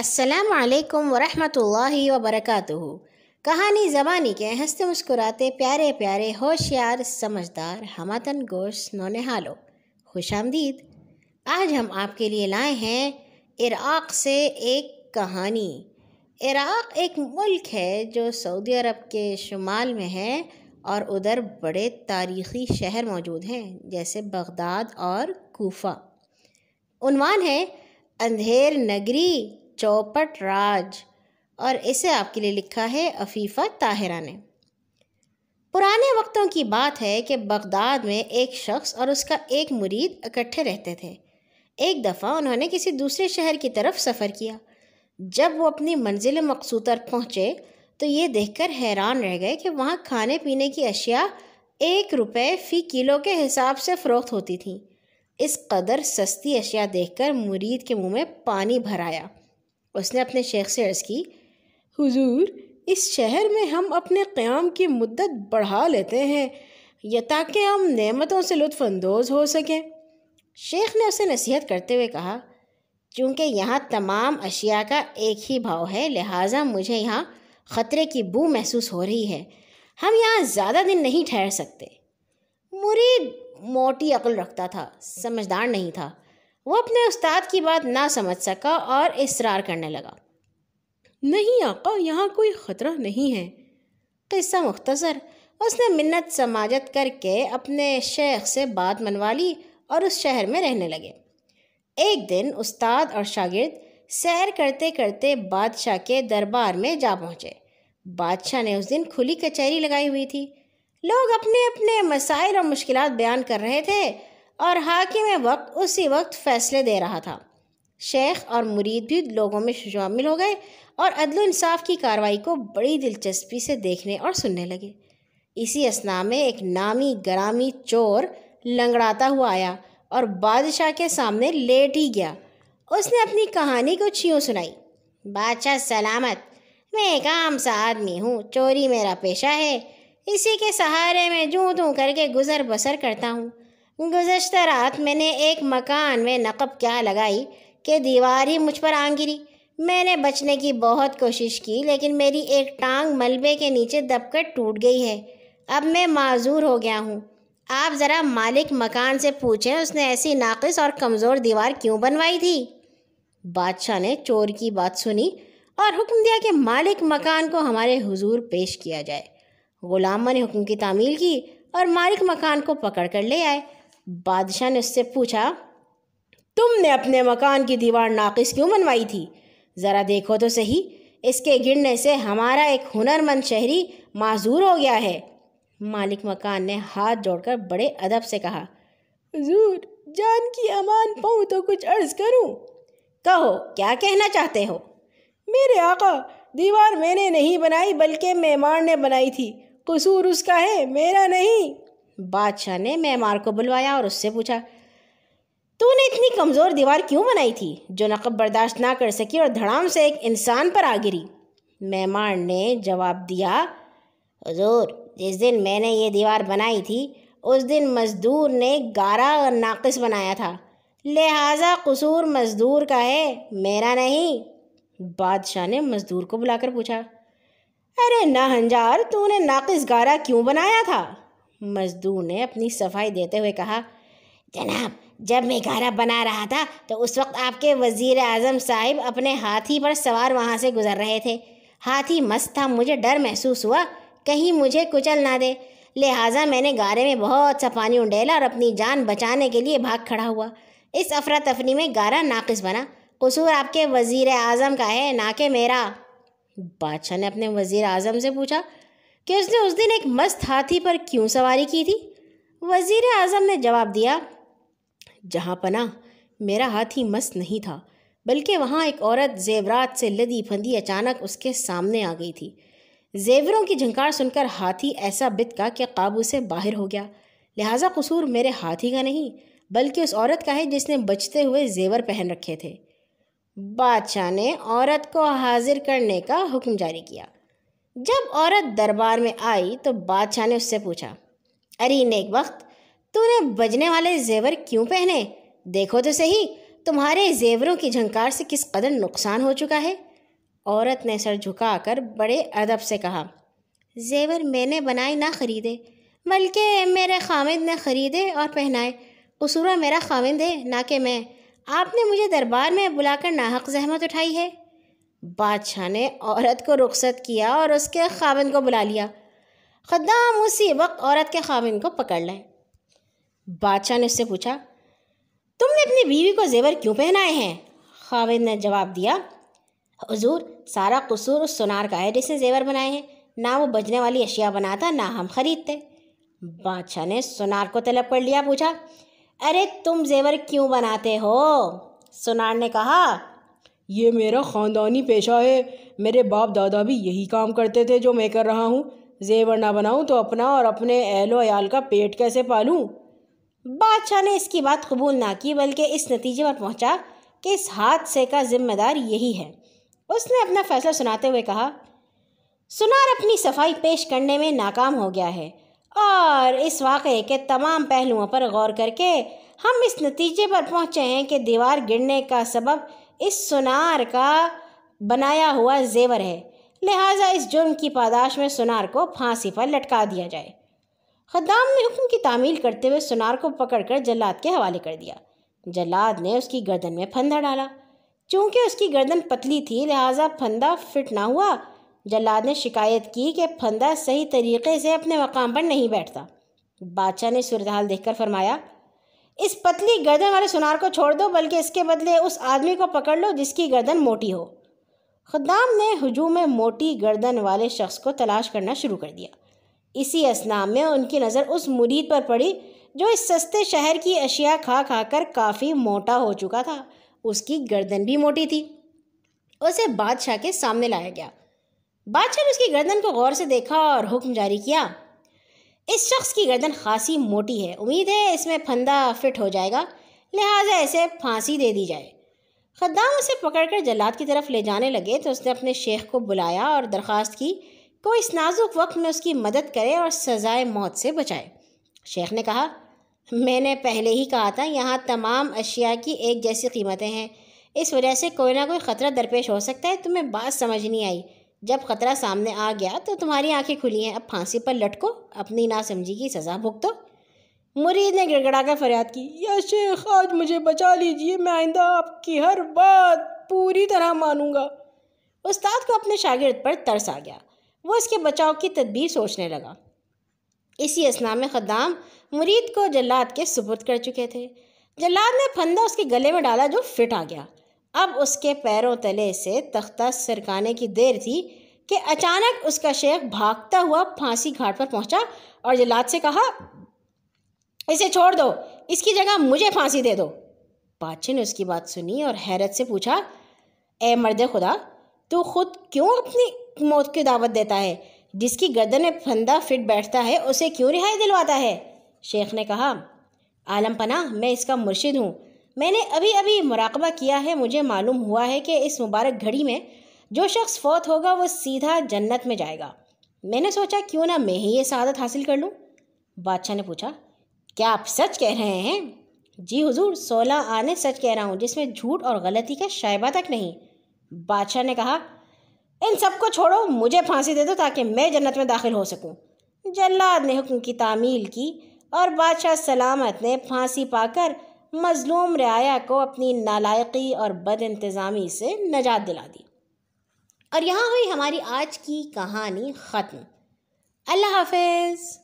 असलकम वरहमतुल्लाहि वबरकातुहु कहानी ज़बानी के हंसते मुस्कुराते प्यारे प्यारे होशियार समझदार हमतन गोश नौनहालो खुश आमदीद आज हम आपके लिए लाए हैं इराक़ से एक कहानी इराक़ एक मुल्क है जो सऊदी अरब के शुमाल में है और उधर बड़े तारीख़ी शहर मौजूद हैं जैसे बगदाद और कोफा उनवान है अंधेर नगरी चौपट राज और इसे आपके लिए लिखा है अफीफ़ा ताहिरा ने पुराने वक्तों की बात है कि बगदाद में एक शख्स और उसका एक मुरीद इकट्ठे रहते थे एक दफ़ा उन्होंने किसी दूसरे शहर की तरफ सफ़र किया जब वो अपनी मंजिल मकसूद तक पहुँचे तो ये देखकर हैरान रह गए कि वहाँ खाने पीने की अशिया एक रुपये फ़ी किलो के हिसाब से फ़रोख्त होती थी इस कदर सस्ती अशिया देखकर मुरीद के मुंह में पानी भराया उसने अपने शेख से अर्ज़ की हुजूर इस शहर में हम अपने क़्याम की मुद्दत बढ़ा लेते हैं या ताकि हम नेमतों से लुफानंदोज़ हो सकें शेख ने उसे नसीहत करते हुए कहा चूँकि यहाँ तमाम अशिया का एक ही भाव है लिहाजा मुझे यहाँ ख़तरे की बू महसूस हो रही है हम यहाँ ज़्यादा दिन नहीं ठहर सकते मुरीद मोटी अकल रखता था समझदार नहीं था वो अपने उस्ताद की बात ना समझ सका और इसरार करने लगा नहीं आका यहाँ कोई ख़तरा नहीं है किस्सा मुख्तसर उसने मिन्नत समाजत करके अपने शेख से बात मनवा ली और उस शहर में रहने लगे एक दिन उस्ताद और शागिर्द सैर करते करते बादशाह के दरबार में जा पहुँचे बादशाह ने उस दिन खुली कचहरी लगाई हुई थी लोग अपने अपने मसाइल और मुश्किल बयान कर रहे थे और हाकिम वक्त उसी वक्त फैसले दे रहा था शेख और मुरीद भी लोगों में शामिल हो गए और अदलानसाफ़ की कार्रवाई को बड़ी दिलचस्पी से देखने और सुनने लगे इसी असना में एक नामी ग्रामी चोर लंगड़ाता हुआ आया और बादशाह के सामने लेट ही गया उसने अपनी कहानी को यूँ सुनाई बादशाह सलामत मैं एक आम सा आदमी हूँ चोरी मेरा पेशा है इसी के सहारे में जूँ तू करके गुज़र बसर करता हूँ गुज्त रात मैंने एक मकान में नकब क्या लगाई कि दीवार ही मुझ पर आंग गिरी मैंने बचने की बहुत कोशिश की लेकिन मेरी एक टांग मलबे के नीचे दबकर टूट गई है अब मैं माजूर हो गया हूँ आप ज़रा मालिक मकान से पूछें उसने ऐसी नाक़स और कमज़ोर दीवार क्यों बनवाई थी बादशाह ने चोर की बात सुनी और हुक्म दिया कि मालिक मकान को हमारे हुजूर पेश किया जाए ग़ुलाम ने हुक्म की तामील की और मालिक मकान को पकड़ कर ले आए बादशाह ने उससे पूछा तुमने अपने मकान की दीवार नाकिस क्यों बनवाई थी ज़रा देखो तो सही इसके गिरने से हमारा एक हुनरमंद शहरी माजूर हो गया है मालिक मकान ने हाथ जोड़कर बड़े अदब से कहा हजूर जान की अमान पाऊँ तो कुछ अर्ज़ करूँ कहो क्या कहना चाहते हो मेरे आका दीवार मैंने नहीं बनाई बल्कि मेमार ने बनाई थी कसूर उसका है मेरा नहीं बादशाह ने मैमार को बुलवाया और उससे पूछा तूने इतनी कमज़ोर दीवार क्यों बनाई थी जो नकब बर्दाश्त ना कर सकी और धड़ाम से एक इंसान पर आ गिरी मैमार ने जवाब दिया हजूर जिस दिन मैंने ये दीवार बनाई थी उस दिन मज़दूर ने गारा और नाकस बनाया था लिहाजा कसूर मज़दूर का है मेरा नहीं बादशाह ने मज़दूर को बुलाकर पूछा अरे ना हंजार तूने नाकस गारा क्यों बनाया था मजदूर ने अपनी सफाई देते हुए कहा जनाब जब मैं घरा बना रहा था तो उस वक्त आपके वज़ी अजम साहिब अपने हाथी पर सवार वहाँ से गुजर रहे थे हाथी मस्त था मुझे डर महसूस हुआ कहीं मुझे कुचल ना दे लिहाजा मैंने गारे में बहुत सा पानी उंडेला और अपनी जान बचाने के लिए भाग खड़ा हुआ इस अफरा तफरी में गारा नाकस बना कसूर आपके वज़ी अजम का है ना कि मेरा बादशाह ने अपने वज़ी अजम से पूछा कि उसने उस दिन एक मस्त हाथी पर क्यों सवारी की थी वज़ी अज़म ने जवाब दिया जहाँ पना मेरा हाथी मस्त नहीं था बल्कि वहाँ एक औरत जेवरात से लदी फंदी अचानक उसके सामने आ गई थी जेवरों की झंकार सुनकर हाथी ऐसा बितका कि काबू से बाहर हो गया लिहाजा कसूर मेरे हाथी का नहीं बल्कि उस औरत का है जिसने बचते हुए जेवर पहन रखे थे बादशाह ने औरत को हाजिर करने का हुक्म जारी किया जब औरत दरबार में आई तो बादशाह ने उससे पूछा अरे नेक वक्त तूने बजने वाले जेवर क्यों पहने देखो तो सही तुम्हारे जेवरों की झंकार से किस कदर नुकसान हो चुका है औरत ने सर झुकाकर बड़े अदब से कहा जेवर मैंने बनाए ना ख़रीदे बल्कि मेरे खामिद ने ख़रीदे और पहनाए उसूरा मेरा खामिद है ना कि मैं आपने मुझे दरबार में बुलाकर नाहक जहमत उठाई है बादशाह ने औरत को रुखसत किया और उसके खाविन को बुला लिया खदाम उसी वक्त औरत के खाविन को पकड़ लाए बादशाह ने उससे पूछा तुमने अपनी बीवी को जेवर क्यों पहनाए हैं खाविन ने जवाब दिया हजूर सारा कसूर उस सुनार का है जिसने जेवर बनाए हैं ना वो बजने वाली अशिया बनाता ना हम खरीदते बादशाह ने सुनार को तलब कर लिया पूछा अरे तुम जेवर क्यों बनाते हो सुनार ने कहा ये मेरा ख़ानदानी पेशा है मेरे बाप दादा भी यही काम करते थे जो मैं कर रहा हूँ जेवर ना बनाऊँ तो अपना और अपने अहलो अयाल का पेट कैसे पालूँ बादशाह ने इसकी बात कबूल ना की बल्कि इस नतीजे पर पहुँचा कि इस हादसे का जिम्मेदार यही है उसने अपना फैसला सुनाते हुए कहा सुनार अपनी सफाई पेश करने में नाकाम हो गया है और इस वाक़े के तमाम पहलुओं पर गौर करके हम इस नतीजे पर पहुँचे हैं कि दीवार गिरने का सबब इस सुनार का बनाया हुआ जेवर है लिहाजा इस जुर्म की पादाश में सुनार को फांसी पर लटका दिया जाए खदाम ने हुक्म की तामील करते हुए सुनार को पकड़कर जल्लाद के हवाले कर दिया जल्लाद ने उसकी गर्दन में फंदा डाला चूँकि उसकी गर्दन पतली थी लिहाजा फंदा फिट ना हुआ जल्लाद ने शिकायत की कि फंदा सही तरीके से अपने मकाम पर नहीं बैठता बादशाह ने सूरत हाल देखकर फरमाया इस पतली गर्दन वाले सुनार को छोड़ दो बल्कि इसके बदले उस आदमी को पकड़ लो जिसकी गर्दन मोटी हो खुदाम ने हजूम में मोटी गर्दन वाले शख्स को तलाश करना शुरू कर दिया इसी असना में उनकी नज़र उस मुरीद पर पड़ी जो इस सस्ते शहर की अशिया खा खा कर काफ़ी मोटा हो चुका था उसकी गर्दन भी मोटी थी उसे बादशाह के सामने लाया गया बादशाह ने उसकी गर्दन को गौर से देखा और हुक्म जारी किया इस शख्स की गर्दन खासी मोटी है उम्मीद है इसमें फंदा फिट हो जाएगा लिहाजा इसे फांसी दे दी जाए खदाम उसे पकड़ कर जल्लाद की तरफ ले जाने लगे तो उसने अपने शेख को बुलाया और दरख्वास्त की कोई इस नाजुक वक्त में उसकी मदद करे और सजाए मौत से बचाए शेख ने कहा मैंने पहले ही कहा था यहाँ तमाम अशिया की एक जैसी कीमतें हैं इस वजह से कोई ना कोई ख़तरा दरपेश हो सकता है तुम्हें बात समझ नहीं आई जब खतरा सामने आ गया तो तुम्हारी आंखें खुली हैं अब फांसी पर लटको अपनी नासमझी की सज़ा भुगतो मुरीद ने गिड़गड़ा कर फरियाद की या शेख आज मुझे बचा लीजिए मैं आइंदा आपकी हर बात पूरी तरह मानूंगा उस्ताद को अपने शागिर्द पर तरस आ गया वो इसके बचाव की तदबीर सोचने लगा इसी असना में खदाम मुरीद को जल्लाद के सुपुर्द कर चुके थे जल्लाद ने फंदा उसके गले में डाला जो फिट आ गया अब उसके पैरों तले से तख्ता सरकाने की देर थी कि अचानक उसका शेख भागता हुआ फांसी घाट पर पहुंचा और जलाद से कहा इसे छोड़ दो इसकी जगह मुझे फांसी दे दो बादशाह ने उसकी बात सुनी और हैरत से पूछा ए मर्द खुदा तू खुद क्यों अपनी मौत की दावत देता है जिसकी गर्दन में फंदा फिट बैठता है उसे क्यों रिहाई दिलवाता है शेख ने कहा आलम पना मैं इसका मुर्शिद हूँ मैंने अभी अभी मुराकबा किया है मुझे मालूम हुआ है कि इस मुबारक घड़ी में जो शख्स फौत होगा वो सीधा जन्नत में जाएगा मैंने सोचा क्यों ना मैं ही ये शादत हासिल कर लूँ बादशाह ने पूछा क्या आप सच कह रहे हैं जी हुजूर सोलह आने सच कह रहा हूँ जिसमें झूठ और गलती का शायबा तक नहीं बादशाह ने कहा इन सबको छोड़ो मुझे फांसी दे दो ताकि मैं जन्नत में दाखिल हो सकूँ जल्लाद ने हुक्म की तामील की और बादशाह सलामत ने फांसी पाकर मज़लूम रियाया को अपनी नालायकी और बद इंतज़ामी से नजात दिला दी और यहाँ हुई हमारी आज की कहानी ख़त्म अल्लाह हाफिज़